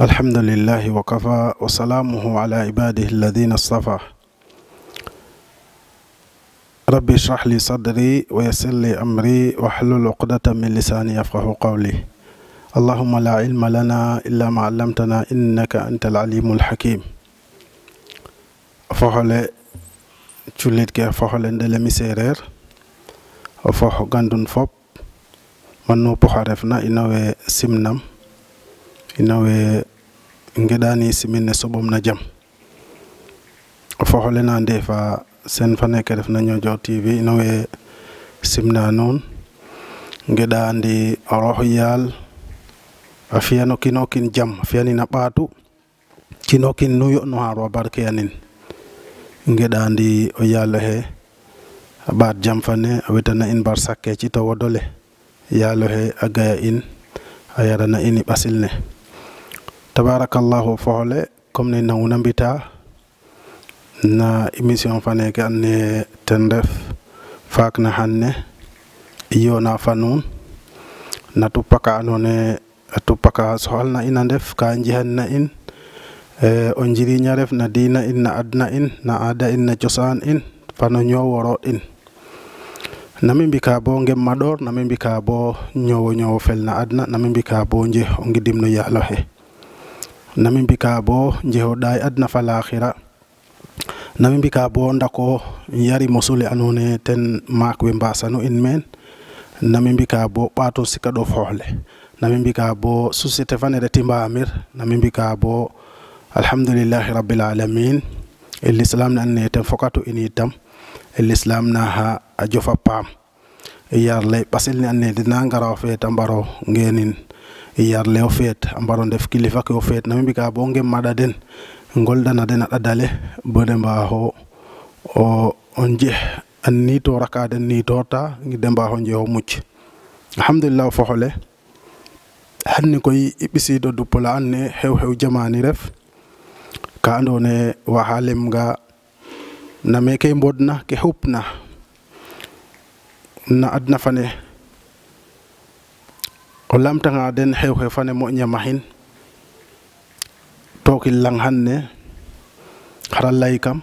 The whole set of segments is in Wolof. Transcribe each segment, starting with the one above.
الحمد لله وكفى وسلامه على عباده الذين اصطفى ربي اشرح لي صدري ويسر لي أمري واحلل عقدة من لساني يفقه قولي اللهم لا علم لنا إلا ما علمتنا إنك أنت العليم الحكيم فخله تشوليت كي فخله ندلمي سيرير وفح غندون فوب منو بحرفنا انوي سمنم ina we geɗani simin ne soɓom na jaam o foxolena nde fa sen fa neke ref na ñoƴo tv ina we simna noon geɗa ndi o roox yaal a fiyan o kino kin jam a fiyanina ɓaatu kino kin nu yoɗ no xa roa barke anin geɗa ndi o yaal oxe a ɓaat jam fane a wetana in mbar sakke ci to wodole yaal oxe a gaya in a yarana in i ɓasil ne tabarakallahu foole comme ni nangu na mbita na émission faneke anne ten ref faak na hanne yona fa nuun na tupaka andoona a tupaka soxalna in a ndef ka njihanna in eh, o njiriñ a ref na diina in na adna in na aada in na cosaan in fano ñooworoɗ in nami mbika bo nge mador ɗoor nami mbika bo nyowo nyowo fel na adna nami mbika bo nje o ngidim no yaaloxe nami mbika bo jehoɗa e adna fa lahira nami mbika bo dako yari mosule anune ten makwe mbasano en men nami mbika bo ɓato sika ɗo fohle nami mbika bo société fanere timbamir nami mbika bo alhamdulillahi rabbil alamin e l'islam ne anne ten fokatu ini tam e l'islam na ha a jofa paam e yarley ɓasil ne anne de na ngaraw fe tambaro ngenin yarle o feet a mbaro ndef kilifa ke o feet nam i mbika bo ngem maɗa den ngoldana den a le bo de mbaaxo o nje a nitora ka den nitorta de mbaaxo njeexo muc alhamdulilah o foxole xanni koy i ɓisiid o dup la andoona yee xew xew jamani ref ka andoona yee waxa lemga na meeke i mbodna ke xupna na adna fane o lamtanga den xew xe fane moƴna maxin tooki lang xan xara lay kam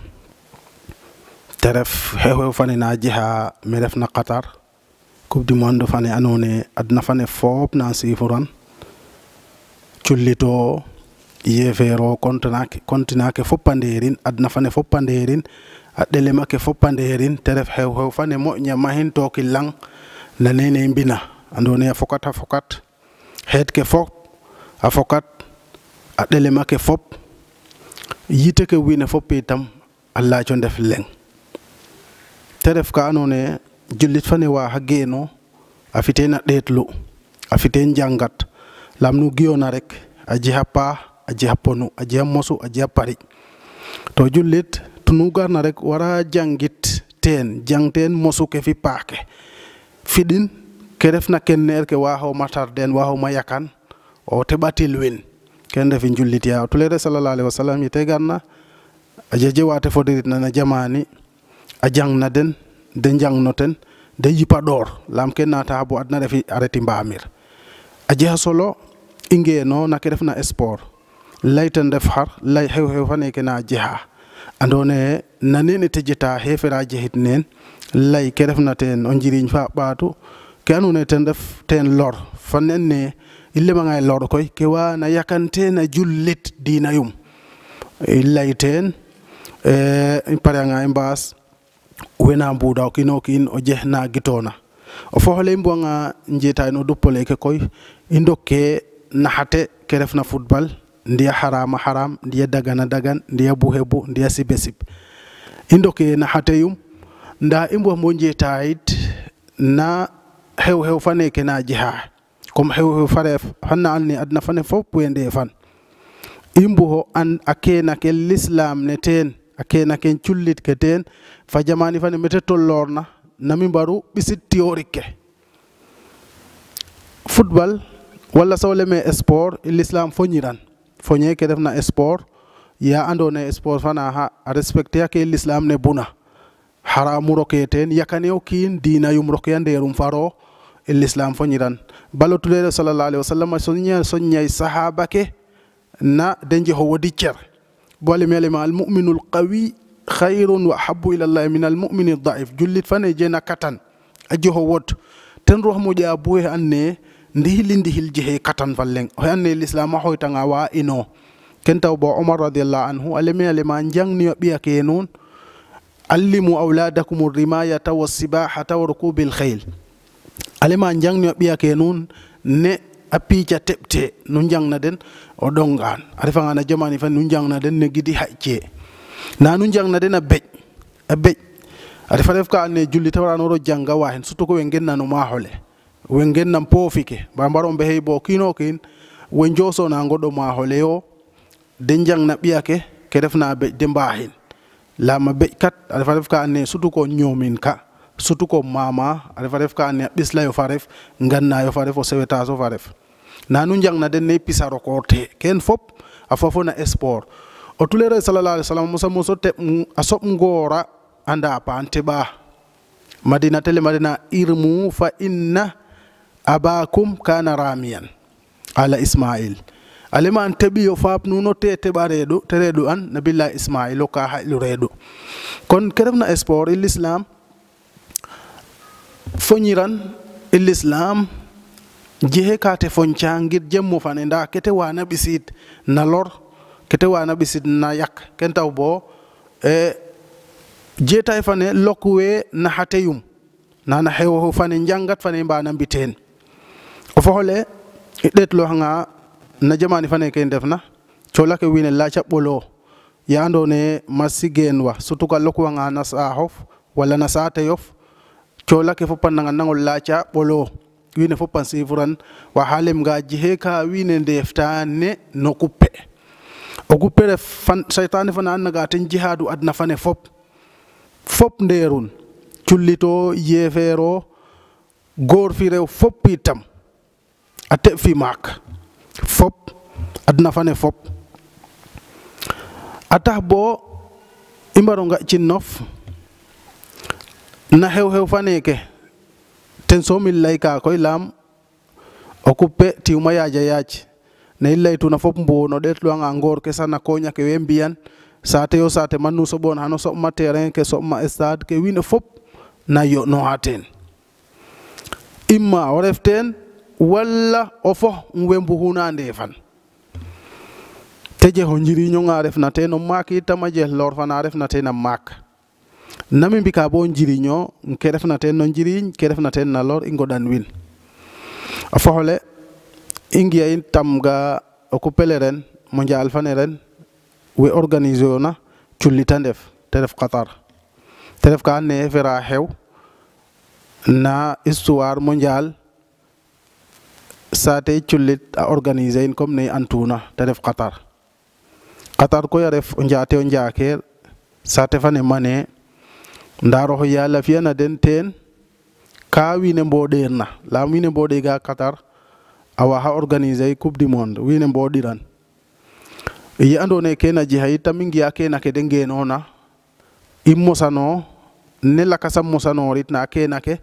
te ref xew xew fane na jexa me ref na Qatar coupe du monde fane ando adna fane foop na sifuran cullito yefeero continent ke fop a adna fane fop a a ɗelema ke fop a te ref xew xew fane moƴna maxin tooki lang na nene mbina andoona yee a fokat a fokat xeet ke fop a fokat a ɗelem ake fop yite ke wiin fop itam a yaaco ndef leŋ te ref ka andoona jullit fa ne waa xa a fi teen a ɗeetlu a fi teen jàngat laam nu giyoona rek a jixa paax a jixa ponu a jixa mosu a jixa pari to jullit tunu garna rek wara jàngit teen jàng teen mosu ke fi paax ke fidin ke refna kenneer ke waxoma tarden waxoma yakan o teɓatil win ken refi jullit tulere salallah alayhi wa yete ganna a jeje wate fodiritna na jamani a jangna den de jangno ten de yipa ɗoor laam ke naata bo adna refi a reti mbaamir a jexa solo i ngeeno na ke refna sport lay ten ref xar lay xew xew fa neke na jexa andoona na nene te jeta xeefera jexit neen lay ke refna teen o njiriñ fa ɓaatu ke anduna ten ref teen lor fa nen ne i leɓangaye lor koy ke wa na yakante na jullit diina yum i ley teen e, i pareanga e i mbaas wena mbuuda o kiino kiin o jeex na gitoona o foxole i mbuganga njetaay e no duppoleeke koy i ndokke naxate ke refna football ndiya xarama xaram ndiya dagana dagan ndiya buhebu ndiya sibe sib i ndoke naxate yum ndaa i mbuwa mbo njetaayit na xew-xew fane ke na jeha comme xew-xew fa ref xana andoona yee adna fane fop we ndeefan i mbugo and a keen ake l'islam ne teen a keen ake cullit ke teen fa jamani fane mete tolloorna nami mbaru ɓisit théorique ke football wala soo lemee sport l'islam foñiran foñee ke refna sport yaa andoona yee sport fana xa a respecter ake l'islam ne buna xaramu roke teen yakane o kiin diina yum roke a ndeerum faro l'islam foñiran balotuɗeɗo sallallah alah wa sallam soña soññay sahabake na denji ho wodi cer boole melema almuminu lqawi hayrun wa ahabu ilallah min almumini daif jullit fane jeyna katan a joho wod ten roh mo ƴa bo he anne ndihili ndihil jehe katan falleng he anne l'islam a hoytanga wa ino ken taw bo omar radiallahu anhu aleme alema jangniyo ɓiyake noon allimu auladakum rimaya tawa sibahata wa rukubi l kheyl alema jangnio ɓiyake nun ne a piica teɓte nu jangna den o ɗongaan a refangana jamani fa nu jangna den ne gidi haƴce na nu jangna den a beƴ a beƴ a refa ref ka ne julli tawaranoro jannga wa hen surtout ko we ngen nano maaxole we ngen nan poofike ba mbaro mbexey bo o kiino kiin we njoosona ngoɗo maaxole yo de jangna ɓiyake ke refna beƴ de mbaaxin layama beƴ kat a refa ref ka ne surtout ko ñoomin ka surtout mama a refa ref ka andoona ɓislayo fa ref ngannayo fa ref o sewetaso fa ref ndaa njangna den ne pis a rokoorte kene fop a fafo na sport o tuleero salallah alih w sallam mosa moso anda paan teɓa madina tele madina irmu fa inna abakum kana ramiyan ala ismail alema an teɓiyo faap nuno te teɓa reeɗu te reeɗu an nabilla ismail o ka haƴlu reeɗu kon ke refna sport i foñiran e l'islam jehe kate foñca ngir jemmu fane nda kete wana ɓisid na lor kete wana ɓisid na yak ken bo e fane lokuwe na hateyum nana xewo fane njangat fane mbana mbiten o foxole i ɗetloxanga na jamani fane ke ndefna cola ke wiin we laaca ɓolo ya andoona yee geen wa surtout ka na saaxof wala na saateyof colake fof pan nangol laaca ɓolo wiine fof pan sifuran wa haalem ngaji he ka wiine ndeftane no kuppe o kuppere seytane fana annaga ten jihadu adna fane fop fop ndeerun cullito yeefeero goor rew fop itam a te fi maak fop adna fane fop a tax bo i mbaro nga cinnof na xew xew fa neeke ten soomil layka koy laam occupe tiwma yaaja yaac na i laytuna fop mbuo no ɗeetluwanga ngoor ke sax na koña ke wee mbiyan saate yo saate mannu soɓoona xano soɓma terrain ke soɓma stade ke wiin fop na yo'nooxa teen imma o ref teen walla o fo we mbuxuna ndeefan te jeg o njiriñonga refna teen o maak yitama jeex loor fana refna teen a maak nami mbika bo njiriño ke refna teen no njiriñ ke refna teen na lor i ngoɗan win a foxole i ngiya i tam ga o kupele ren mondial fane ren we organiser ona culli ta ndef te ref qatar te ref ka and naye fera xew na histoire mondial saate cullit a organiser in comme ne i antuna te ref qatar qatar koy a ref o njaate o njaakeer saate fane manee ndaaro ho yaala fiyana den teen kaa wiine mbooɗeer na laam wiine mbooɗee ga qatar a waaha organisé coupe du monde wiine mbooɗiran ye ando naye keena jehay tamin ngiya keenake de ngeenoona i mosanoo ne lakasa mosanoorit na keenake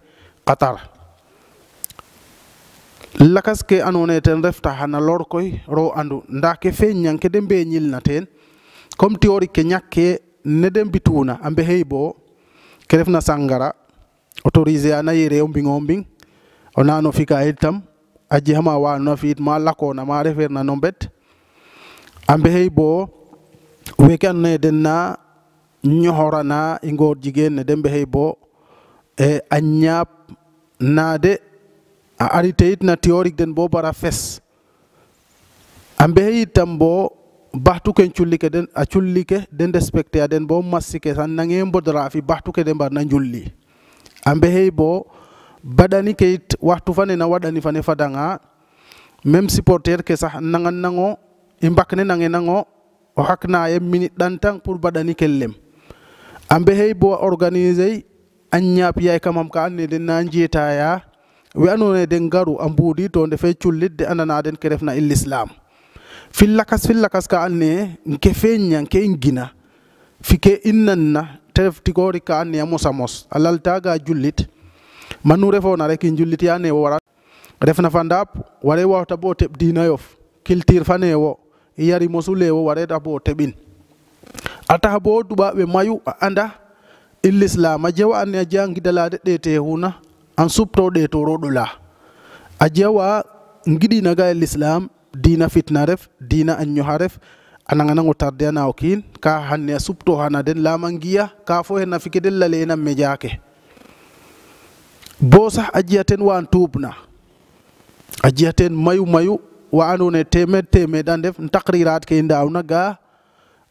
qatar lakas ke ando naye ten refta xana lor koy roo andu ndaa ke feeñangke de mbeeñil na teen comme théorique ke ñakkee ne de mbituuna a mbexey boo ke refna sangara autoriser ana yere o mbing mbing o naan fika itam a jega ma wa andoona ma lakoona ma refeerna no mbed a mbexey bo weeke andoona yee den na ñoxorana i ngoor jigéen ne de mbexey bo e a ñaap na a arite na tiyoorik den bo bara fes a mbexey itam bo baxtuken cullike den a cullike den respecté a den bo massike tan nange mbodora fi baxtuke den mbarna njulli ambe hey bo baɗani ke yit waxtu fane na waɗani fane fadanga même supporter ke sax nangan nango i mbak nange nango o xak naye minute ɗantang pour baɗani kel lem ambe hey bo organiser a ñaap yaay kamam ka and den na njetaya we andoona yee den ngaru a mbuudi to ndefe cullit de andana den ke refna i l'islam fi lakas fi lakas ka anne nke feña nke ngina fike innanna teref tigori ka anne mosa mos alal taga jullit manu refona rek jullit ya ne refna fa ndap ware wawta bo teb dina yof kiltir fa wo yari mosule wo ware da bo tebin ata bo duba be mayu anda illislama jewa anne jangidalade dete huna an supto de to a jewa ngidi naga l'islam dina fitna ref dina a ñoxa ref a nanga nang o tarder o kiin ka xane a suptoxana den layaam ngiya ka foxe na fi ke den laleena media ke bo sax a jega teen wa tuub a jega teen mayu mayu wa andoona yee teemeed teemeed a ndef ntakriraat ke i ndaawna ga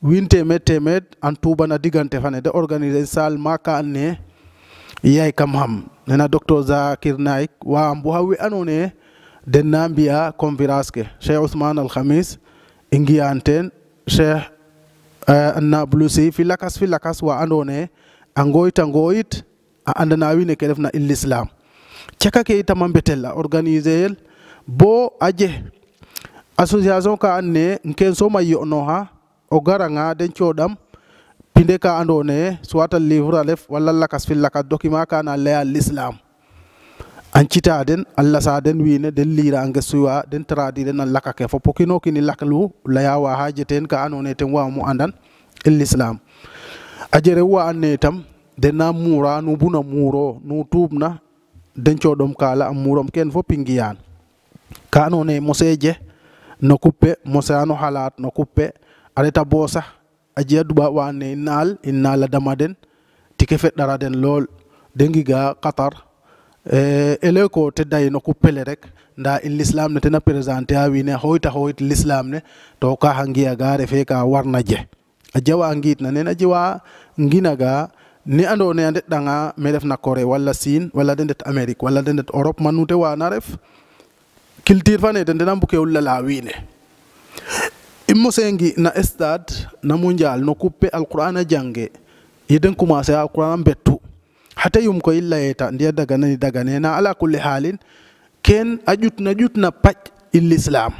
wiin teemeed teemeed an tuubana digante fane de organiser salle ka andoona yee yaay kam xam nena docteur Zakir Naik wa mbuxa we denna mbi'a conférence ke cheikh ousmane alhamis i ngiyan teen cheikh eh, nablusi fi lakas fi lakas wa andoona yee a ngooyta ngooyit a andana wiin ke refna i l'islam caka ke itama mbetel a organiser el bo a je association ka and yee nken soom a yo'nooxa o garanga den cooɗam pinde ka andoona soit a livre a ref wala lakas fi lakas document ka na laya l'islam an citaden allah saden wiine den lirange suwa den tradiden a laka ke fo pokino kini laklu laya waxa jeten ka andoona yee ten wawamu andan l'islam a jerew wa andoona yee tam den na muura nu buna muuro nu tuubna den cooɗom kaala a muurom kene fop i ngiyaan ka andoona yee mosee je no kuppe mosaano xalaat no kuppe a reta bo sax a jega wa andoona yee i naal i naal a dama den tike feɗɗara den lool de ngiga qatar Eh, ele ko teddai no kuppele rek nda in l'islam ne tena présenter a wiin we xoyta xoyit l'islam ne to ka xa ngi'aga refe ka warna je a jawa ngiit na neen a jawa nginaga ne andoona yee refna Corée wala Chine wala de ndet Amérique wala de ndet Europe manu te waana ref culture fa ne den tena mbukewul lala wiin we i mosee na stade namu njaal no kuppe alqur'an a jange ye den commencer a alqur'an a mbettu hata yum ko illa ndiya daganani daganena ala kulli halin ken a ƴutna ƴutna paƴ illislam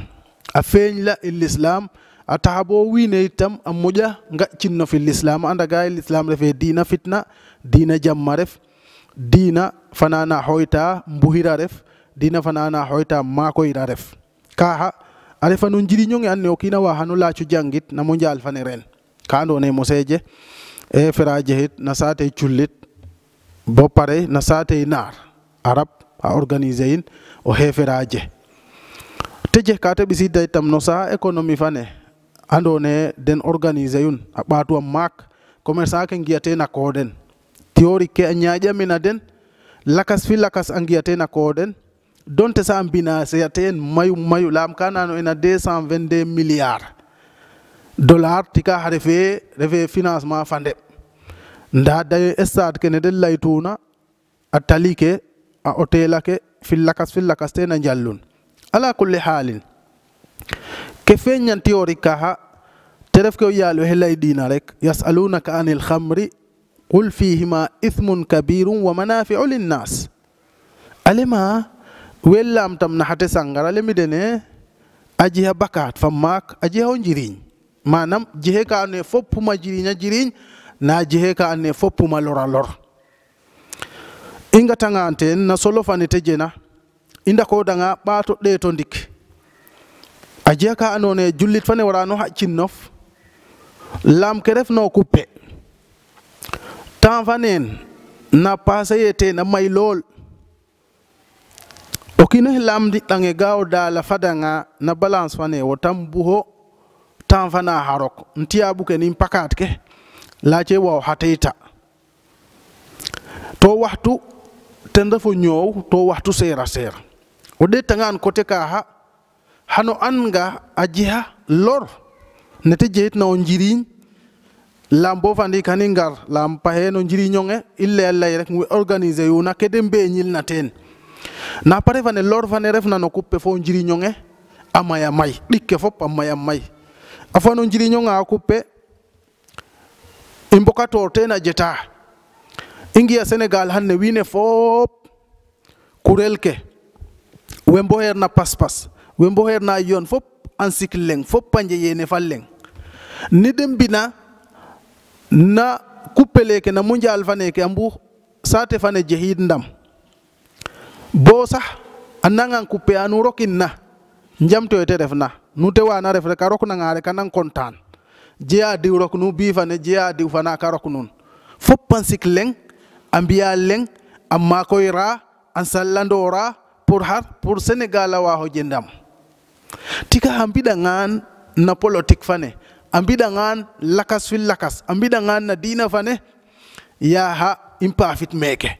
a feeñla illislam a taxa bo wiin itam a moƴa ngaƴcinno fi l'islam a anda ga l'islam refe diina fitna diina jamma ref diina fana na xooyta mbuxira ref diina fana na xooyta maakoyra ref kaaxa a refa no njiriño nge andoona o kiin a waaxan jangit nam o njaal ka andoona yee mosee e fera jexit na saate cullit bo pare nasatei nar arab a organiser in o hefera je te je ka te ɓisida itam no saha économie fane andoona den organiser yun a ɓaatu a maak commerçant ke ngi'atee na koo den ke a ñaaƴamin a den lakas fi lakas a ngi'atee na koo den donte sa a mbinase atee en mayu mayu layaam ka nano en a dollar tika xa refee refee financement fa ndeɓ nda daye stade kene den laytuna a tali ke a hotel ake fillakas fillakas a njallun ala kulli halin ke feñantiyorik kaxa te ref ke o yaal waxe laydina rek yasalunaka anil xamri qul fihima ithmun kabirun wa manafiu linnas alema we laamtam na xate mi dene a jexa bakaat fa maak a o njiriñ manam jexe ka andoona fop ma jiriñ a na jehe ka an ne foppuma lora lor i gatanga anten na solo fane te jena i dakodanga ɓato ɗe to ndik a jeha ka ando naye jullit fane warano haccinnof lam ke refno kuppe temps fanen na passeye te na may lool o kino lam diɗɗange gawo dala fadanga na balance fane wo tan buho temps fana harok ntiyabuke nin pakat ke laace waaw hatayta to waxtu ten refo ñoow to waxtu seera seera o ɗeetangaan coté kaaxa xano anga a jeha lor nete jeyit na o njiriñ lam bo fa ndiik xani ngar lam paxeen o njiriñonge i leya ley rek we organiser yuna ke de mbeñil na teen na pare fane lor fane ref na no coupe fo o njiriñonge a maya may ɗik ke fop a maya may a fano njiriñonga a coupe i mbokator teen a jeta i ngi'a Senegal xan ne wiin kurel ke we mboxeer na paspas we mboxeer na yoon fop an sik leng fop a njeyene fa leng ni de mbina na kupele ke na mundial fa neke a mbux fa ne jexiid ndam bo sax a nangang coupe a rokin na njamto yo te ref na nu te wana ref rek a rok nanga rek a kontaan jeya diw rok bi fane jeya diw fana ka rok roknun foppan sik leng ambiya leng amma koy ra an sallandora pour har pour sénégal awa hojendam tika ha mbiɗangan na politique fane a mbiɗangan lakas fil lakas a mbiɗangan na dina fane yaha impafit meke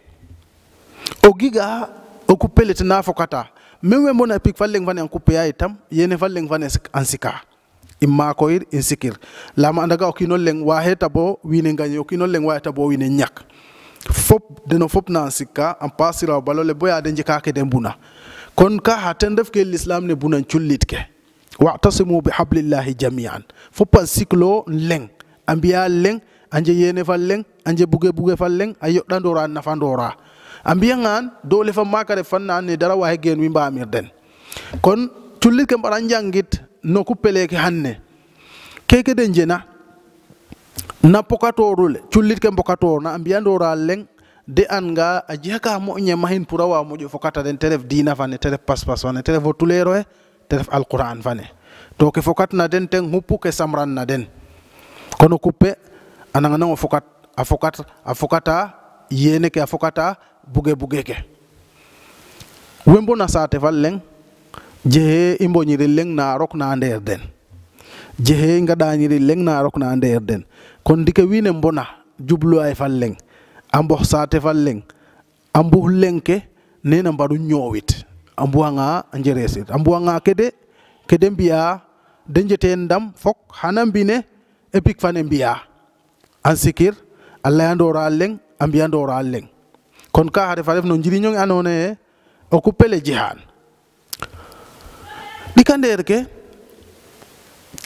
o giga o kuppelete na fokata même we mbona pik falleng fane an kuppeyayi itam yene falleng fane an sika imma koyir lama andaga o kinol leng waheta bo wine gagne o kinol leng waheta bo wine nyak fop deno fop na sikka an pasira balole boya de jikake de buna kon ka haten def ke l'islam ne bunan wa'tasimu bihablillahi jami'an fopan siklo leng ambiya leng anje yene fal leng anje buge buge fal leng ayo dandora nafandora ambiya ngan dole fa makare fanna ne gen wi mbamir amirden kon chulit ke no kuppeleeke hanne keke de njena na pokatorule chulit ke pokator na ambiyandora leng de anga nga a jiha ka moƴñe mahin pour wa moƴo fokata den te ref dina fane te ref paspas fane te ref o e eh, te ref alquran fane to ke fokat na den teng hupu ke samran na den kono kupe a nanganango fokat a fokat a fokata yene ke a fokata buge buge ke wembo na saate fal jehe i mboñiri leng na rok na ndeer den jehe i ngaɗañiri leng na rok na ndeer den kon ndike wiin we mbona jubluwaay fa leng a mbox saate fa leng a mbux leng ke nene mbaru ñoowit a nga njereesit a nga kede kede mbiya de ndam fok xana mbine e pik fane mbiya an sikir a layandoora leng a mbiyandoora leng kon ka xa refa ref no njiriñonge nyong anone o coupe kandeer ke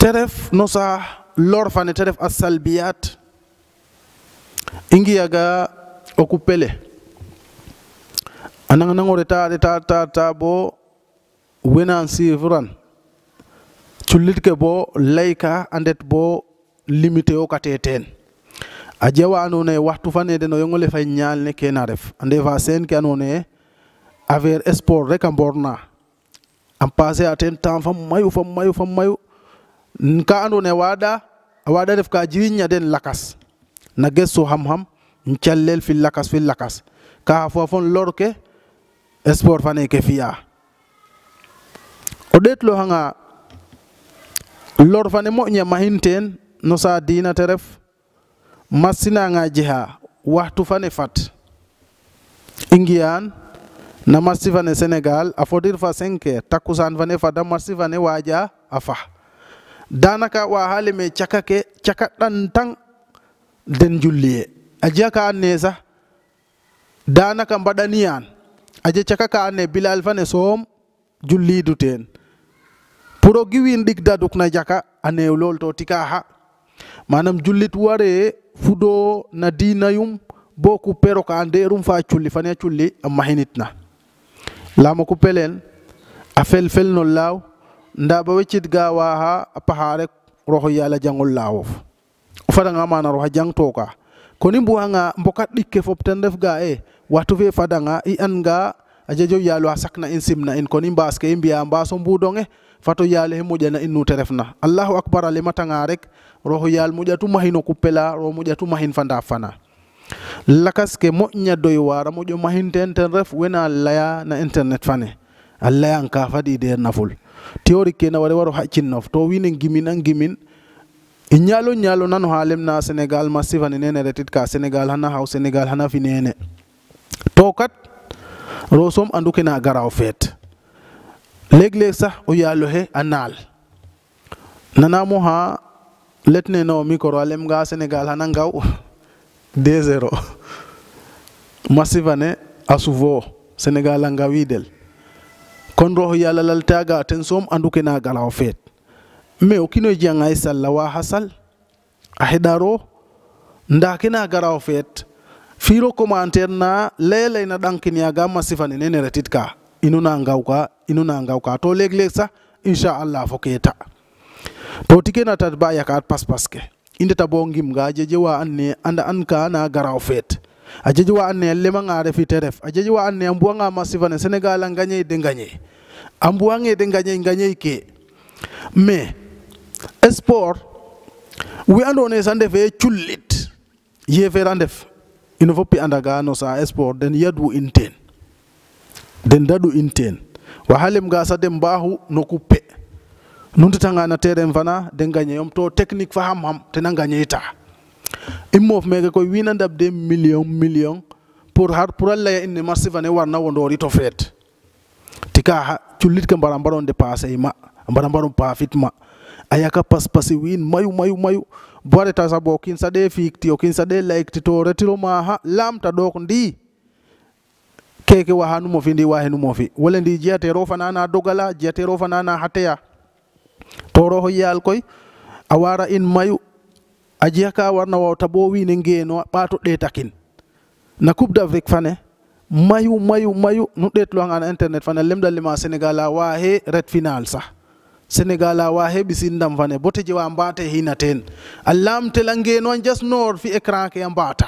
te ref no saax lor fane te ref a salbiyaat i ngiya ga o kupele a nanga nango reta reta reta reta bo wenan suivran cullit ke bo layka a ndet bo limité o teen a jewa andoona yee waxtu fane den o yongole fay ñaal ne kena ref a ndefa seen ke andoona yee affaire sport rek a mborna am passé a ten temps fam mayu fam mayu fam mayu ka ando ne a wada ref ka jiriña den lakas na gestu xam xam nchalel fi lakas fi lakas ka xa fofon lorke ke sport fane ke fiya o hanga lor fane moƴña maxin teen no sa dina te ref nga jiha waxtu fane fat i ngiyaan na marsi fane sénégal a fodir fa cinq heures takkusaan fane fada marsi fane waaja a fax danaka waxa leme caka ke caka tang den julliye a ka an sax danaka mbaɗaniyaan a caka ka an ne bilal fane soom julliidu teen pour o giwin ɗik daduk na jaka a neew lool to tikaaxa manam jullit ware fudo na diinayum bo ku ka anderum fa culli fane culli a maxinitna lamo ku pelen a fel fel no law nda ba wecit ga wa ha rek roho yala jangol lawof o fada nga mana roha jang toka koni buanga mboka dikke fop tan def ga e ee, watu ve fadanga nga i an ga ajejo yalo sakna in simna in koni mbaske imbiya mbaso mbudonge fato yale he mujana in refna allahu akbar ale matanga rek roho yal mujatu mahino kupela ro mujatu mahin fanda fana lakas ke moƴƴa doye wara moƴo mahinte en ten ref wona laya na internet fane a leyan ka fadi naful théorie ke ware waro haƴcinnof to wiin we ngimin a ngimin i e ñaalo ñaalo nan oxa lem na sénégal massif ane nene retit ka sénégal xana xaw sénégal xana fi nene to kat rosoom andu ke gara o feet leeg leeg sax o yaaloxe a naal nanamo xa letnena o micro a lem sénégal xana ngaw 2-0 masivane asuvo senegal anga widel kon roho yalla laltaga ten som anduke na gala o fet mais okino janga salla wa hasal a hedaro ndake na gara o fet firo commentaire na lele na dankini aga masivane nene retitka inuna ngauka inuna ngauka to leg leg sa inshallah foketa to tikena tatba yakat pas paske indeta bo ngimga aja wa anne anda anka na garaw fet ajeje anne lema ngare refi teref ajeje anne ambuwa nga masivane senegal nganye de nganye ambuwa nge de nganye nganye ke me sport wi ando ne sande fe chulit ye fe randef ino anda ga no sa sport den yadu inten den dadu inten wa halim ga dem bahu no kuppe nunditanga na terrain fana de gagne yom to technique fa ham ham tenan gagne ita immof mege wina ndab de million million pour har pour alla ya inne marsi fane warna wondori to fret tika culit ke mbara mbaron de passé ma mbara mbaron pa fitma ayaka pas pas win mayu mayu mayu bore ta sabo kin sa de fikti o kin sa de like ti to retiro ma ha lam ta dok ndi keke wa hanu mo fi ndi wa hanu mo fi wala ndi jiate rofana na dogala jiate rofana na hateya to rohoyal koy a wara in mayu a jiya ka warna wawta bo wiine ngeeno ɓaato ɗeetakin na coupe d' fane mayu mayu mayu nu ɗeetluwanga na internet fane lemɗa lema sénégal a ret final sax sénégal a waaxe ndam fane bo teje wa mbaate hina teen a laamtel a ngeeno a jasnoor fi écran ke a mbaata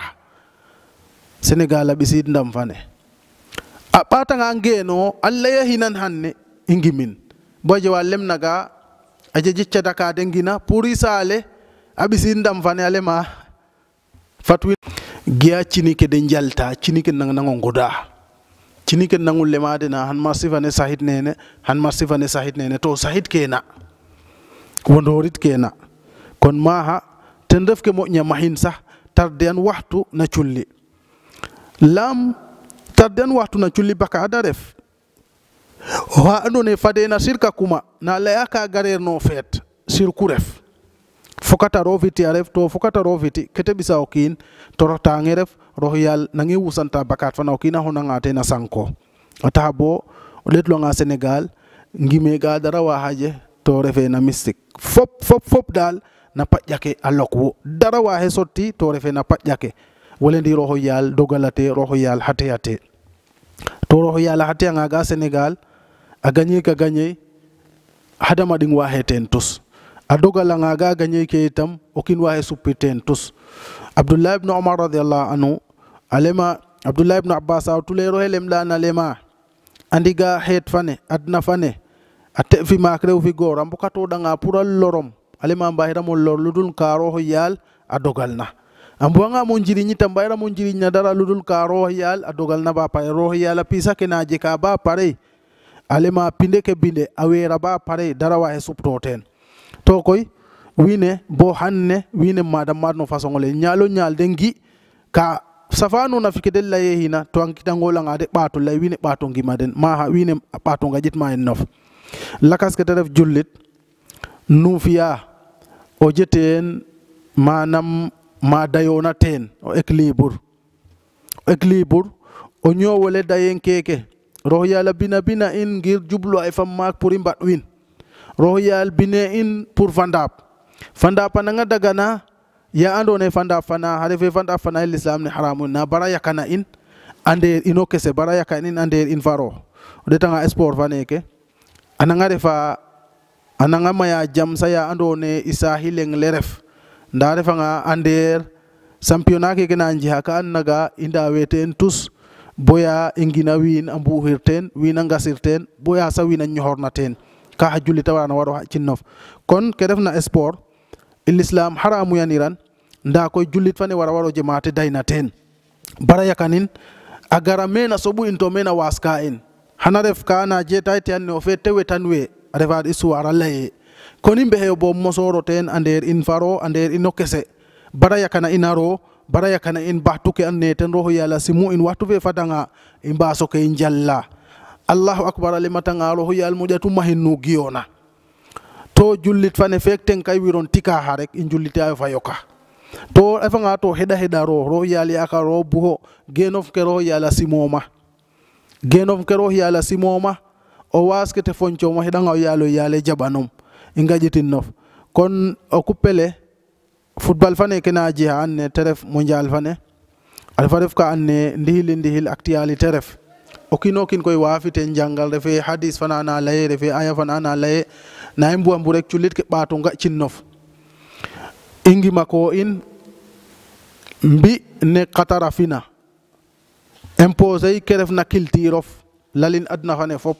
sénégal a ndam fane a ɓaatanga ngeeno a laya hinan hanne i ngimin bo a jewa lemnaga aje jicca dakade ngina puri sale a ɓisin dam fane ale ma fat win giya cinike de njalta cinike nang nango ngoda cinike nangu lemade na han marsi fane sahit nene han marsi fane sahit nene to sahit kena wondorit kena kon maha ten ref ke moƴna maxin sax tardean waxtu na culli laam tardean waxtu na culli baka da ref oxa ando naye fadeena sirka kuma na leya ka gareer no feet sirku ref fokata roviti a ref to fokata roviti kete ɓisa o kiin to rotange ref roxyaal nangi wusanta bakat fana o kiin a xonanga teen a sanko a taxa bo o ɗetluwanga sénégal ngime ga dara waa xaje to refee na mystique fop fop fop daal na paƴake a lok wo dara waaxe sotti to refee na paƴake wala ndi roxo yaal dogalate roxo yaal xateyate to roxo yaal a xateyanga ga sénégal a gagné ka gagné hadama ding wahe ten tus a dogalanga ga gagné ke itam o kin wahe suppi ten tus abdoulah ibnu omar radiallahu anhu alema abdullah ibnu abbas a ro helem na lema andiga het fane adna fane a fi maak rew fi goor a mbokatoɗanga pour a lorom alema mo lor ludul ho yaal a dogalna a nga mo njiri ni tambayra mo njiriñna dara ludul ka yal a dogalna ba ro ho a pisa ke na jeka ba pare alema pinde ke binde a ba pare darawa e supto ten to koy wine bo hanne wine maɗam maɗno façon ngol e ñaalo ñalde gi ka safanu nafikidel laye hina to ankitangolanga de ɓato lay wine ɓato gimaden maha wine ɓato gaƴitma en nof lakas ke ref jullit nuufiya o jeteen manam ma dayona teen o équilibre équilibre o ñoowole dayen keeke Royal bina bina in gir jublu ay fam purim pour i win rohyal bina in pour vandap na nanga dagana ya andone vandap vana fana hare fe vandap fana l'islam ne haramun na bara yakana in ande ino kese bara yakana in ande in faro de tanga sport vaneke ananga refa ananga maya jam saya andone isa hileng leref nda refa nga ander championnat ke gena jiha inda weten tous boya i ngina wiin a mbuxir teen wiin a ngasir teen boya sax wiin a ñoxorna teen ka xa jullit a warano war o xaƴcinof kon ke refna sport i l'islam xara muyaniran nda koy jullit fane wara waro jema te dayna teen bara yakanin a gara meen a soɓu in to meen a waaska in xana ref ka na jetay te andona ye o te wetan we a refa a leye kon i mbexeyo bo mosoro teen a ndeer in faro a ndeer ino kese bara yakana inaro baraya kana en ke anne ten roho yala simu in watu fe fadanga e baso ke jalla allahu akbar ale matanga roho yal moƴa tumma mahinu giona to julit fane fek ten kay wiron tika ha rek in fa fayoka to afanga to heda heda ro roho yali aka ro buho genof ke roho yala simoma genof ke roho yala simoma o waskete foncoma heɗanga o yaalo yaale jaɓanom i gaƴitinnof kon o kupele football fane ke na jeha te ref mondial fane a refa ref ka anne ndihil ndihil actualité ref o koy waafi ten jangal refe hadis fana na laye refe aya fana na laye na mbu rek culit ke ɓaato nga cinnof i ngima ko in mbi ne xatara fina imposer ke refna culture of lalin adna fane fop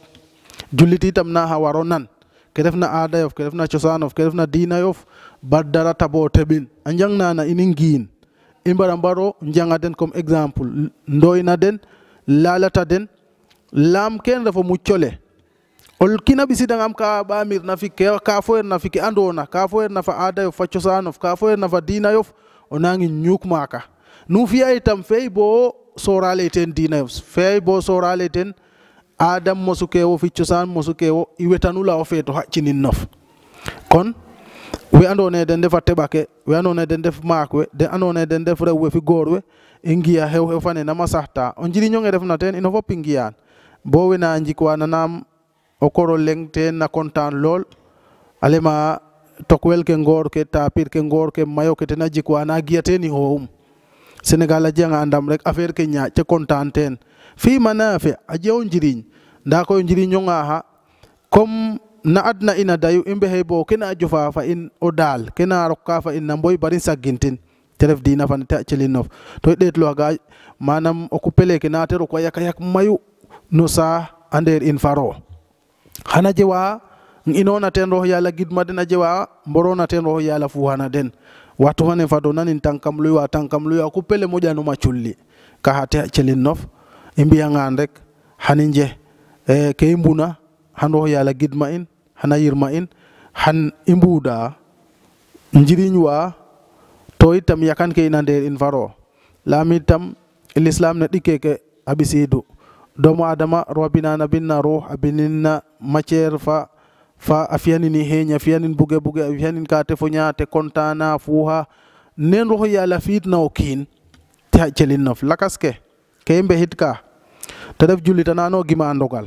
julit itam na xa waro nan ke refna aada yof ke refna cosaanof ke refna diina yof baddara tabo teɓin a jangnana inin gi'in i mbara mbaro janga den comme exemple ndoyna den lalata den laam ken refo mucco le o kiin a ɓisiidangam ka ɓamirna fi ka foyerna fi ke andoona ka foyerna fa aada yof fa cosaanof ka foyerna fa diina yof o nangi ñuuk maaka nu fi'a itam feey bo sorale teen diina yof feey bo sorale teen aadam mosu kewo fi cosaan mosu kewo i wetanu la o feet o xaƴcinin nof kon we ne den defa teɓake we ne den def maakwe de ne den def rewwe fi gorwe i ngiya hew hew fane nama sahta o njiriñonge refna teen ino fop i ngiyan bo na njikwa nanam o koro lengte teen na kontan lool alema tokwel ke ngoor ke tapir ke ngoor ke mayo ke tena jikwa na giya teen i um. senegal sénégal a jiyanga andam rek affaire ke nya ce kontan teen fi manafe a jewo njiriñ nda koy o nyonga ha comme na adna ina dayu i mbexey bo kena a jofa fa in o daal kena roka fa in na mboy barin saggintin te ref diina fa nete a celinof to i ɗeetluwaga manam o coupe leeke na te rokwa yaka yak mayu no saa a ndeer in faro xana jewa inona ten roox yala gidma den a jewa mborona ten roox yala fuxana den watu fane fado nanin tang kam luywa tang kam luywa coupe le moƴanuma culli kaxa te a celinof i mbiyangaan rek xani njex eh, ke i mbuna xan roox yala gidma in hana yirma in han imbuda njiriñwa to itam yakan ke inande in faro lamitam tam l'islam na dike ke abisidu domo adama robinana binna ruh abininna macher fa fa a fiyanini heeña fiyanin buge buge a fiyanin kate fo te kontana fuha nen roho yala fiitna o kiin ta jelin nof lakaske ke ke i mbehit ka te anano gima andogal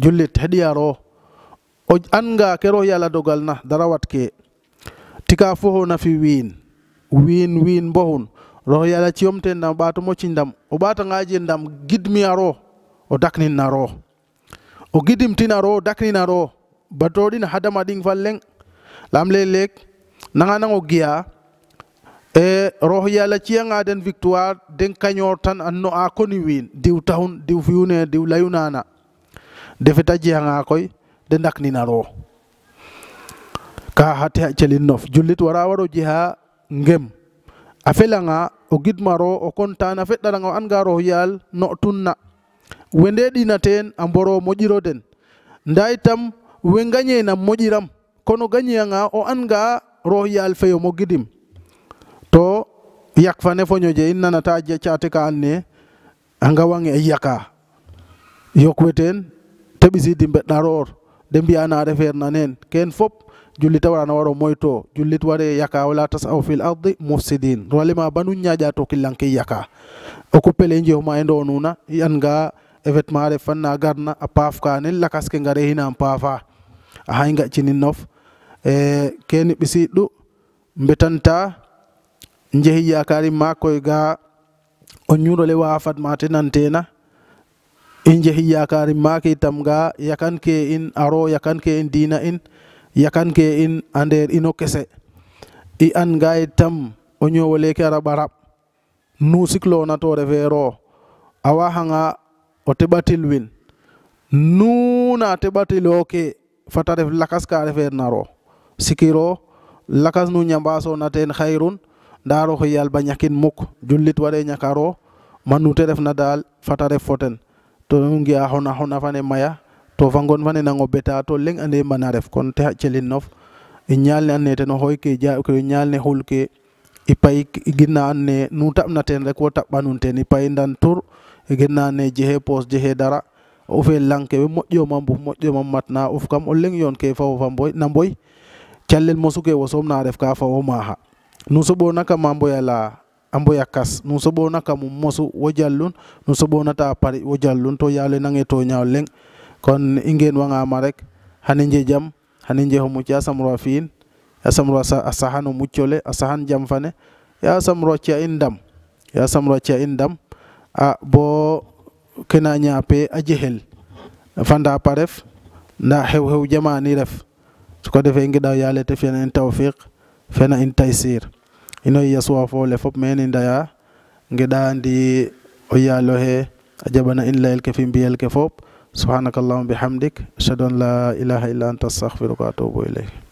julit hadiyaro o anga ke roh yala dogal na dara wat ke tika foho nafi win win win mbohun roh yala ciyom te ndam ɓaato moccin ndam o ɓaata ngaji ndam gidmi aro o daknin na ro o gidim tin aro o daknin aro batoɗin hadama ɗin falleng lam le lek nanga nang o giya e roh yala ciyanga den victoire den kañor tan anno a koni win diw tahun diw fiyune diw layunana defeta jeyanga koye de naro. ka hate a celinnof julit wara waro jeha ngem a felanga o gidmaro o contane a feɗɗaranga o anga roh yaal no tunna wende ndeɗina teen a mboro den nda itam we gañena moƴiram kono nga o anga roh yaal feyo mo gidim to yak fane foño je in je caate ka an ne a ngawange a yaka yok we teen te de mbiyana refeerna neen kene fop jullit a warano waro moyto jullit ware yaka wala tasaw fil ardi mufsidin rolima banu ñaƴa to kilanke yaka o kuppele njewma e ndonuna i anga événement ref fan na garna a paaf kane lakas ke ngare hina paafa a xay ngacinin nof e kene ɓisiɗu mbetanta njehi yakari ma koy ga o ñuurole wa fadma tenantena in jehi yakari maki tamga yakan ke in aro yakan ke in dina in yakan ke in ander ino kese i an gay tam onyo wale ke ara barap. nu na tore vero awa hanga o teɓatil win nuna teɓatilo ke fata ref lakas ka refer naro sikiro lakas nu na ten khairun. Daro xiyal ba ñakin muk jullit ware te manute na dal fata ref foten to ngi'a xona xona fane maya to fangon fane nang o beta to leng ande mban a ref kon te xa celinof ñaal ne andoona yee ten o xooykee jaaykee ñaal ne xulkee i pay gid na andoona yee nu taɓna teen rek wo taɓa nun teen i pay ndan tur gid na andoona yee jexee poos jexee dara o fe lang ke we moƴƴooma mbuf moƴƴooma matna uf kam o leŋ yoonkee fa wo fa na mboy calel mosu ke wo a ref ka fa wo maaxa nu soɓoona kama mboy ala amboya kas nun soɓona ka mum mosu wo jallun nun soɓonata pari wo jallun to yaale nange to ñaaw leng kon i ngenwangama rek xan i nje jam xan i njeexo muc yasam roa fi'in yasam roa a saxan o muc ole a saxan jam fane yasam roa ci a in ndam yasam roa ci a in ndam a bo kena ñaape a jexel fa nda pa nda xew xew jamani ref su ko defee i ngeɗa yaale te fi'ana in tawfiq fi'ana ino yeeso fo le fop men en daya geɗa andi o yaalo he ajabana illa al kafim bi al kafop ke fof bihamdik ashhadu la ilaha illa anta astaghfiruka wa atubu ilayk